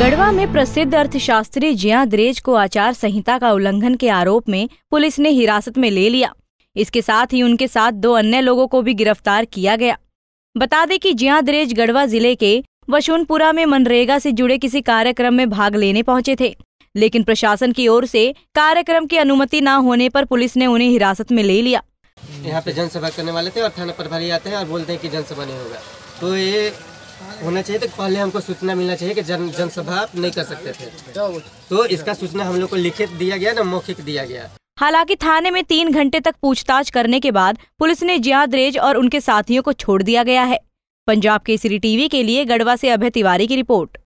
गढ़वा में प्रसिद्ध अर्थशास्त्री जिया द्रेज को आचार संहिता का उल्लंघन के आरोप में पुलिस ने हिरासत में ले लिया इसके साथ ही उनके साथ दो अन्य लोगों को भी गिरफ्तार किया गया बता दें कि जिया द्रेज गढ़वा जिले के वशुनपुरा में मनरेगा से जुड़े किसी कार्यक्रम में भाग लेने पहुंचे थे लेकिन प्रशासन की ओर से कार्यक्रम की अनुमति न होने पर पुलिस ने उन्हें हिरासत में ले लिया यहाँ पे जनसभा करने वाले थे और थाना प्रभारी आते हैं और बोलते हैं कि जनसभा नहीं होगा तो ये होना चाहिए तो पहले हमको सूचना मिलना चाहिए कि जन जनसभा नहीं कर सकते थे तो, तो इसका सूचना हम लोग को लिखित दिया गया ना मौखिक दिया गया हालांकि थाने में तीन घंटे तक पूछताछ करने के बाद पुलिस ने जियाद्रेज और उनके साथियों को छोड़ दिया गया है पंजाब केसरी टीवी के लिए गढ़वा से अभय तिवारी की रिपोर्ट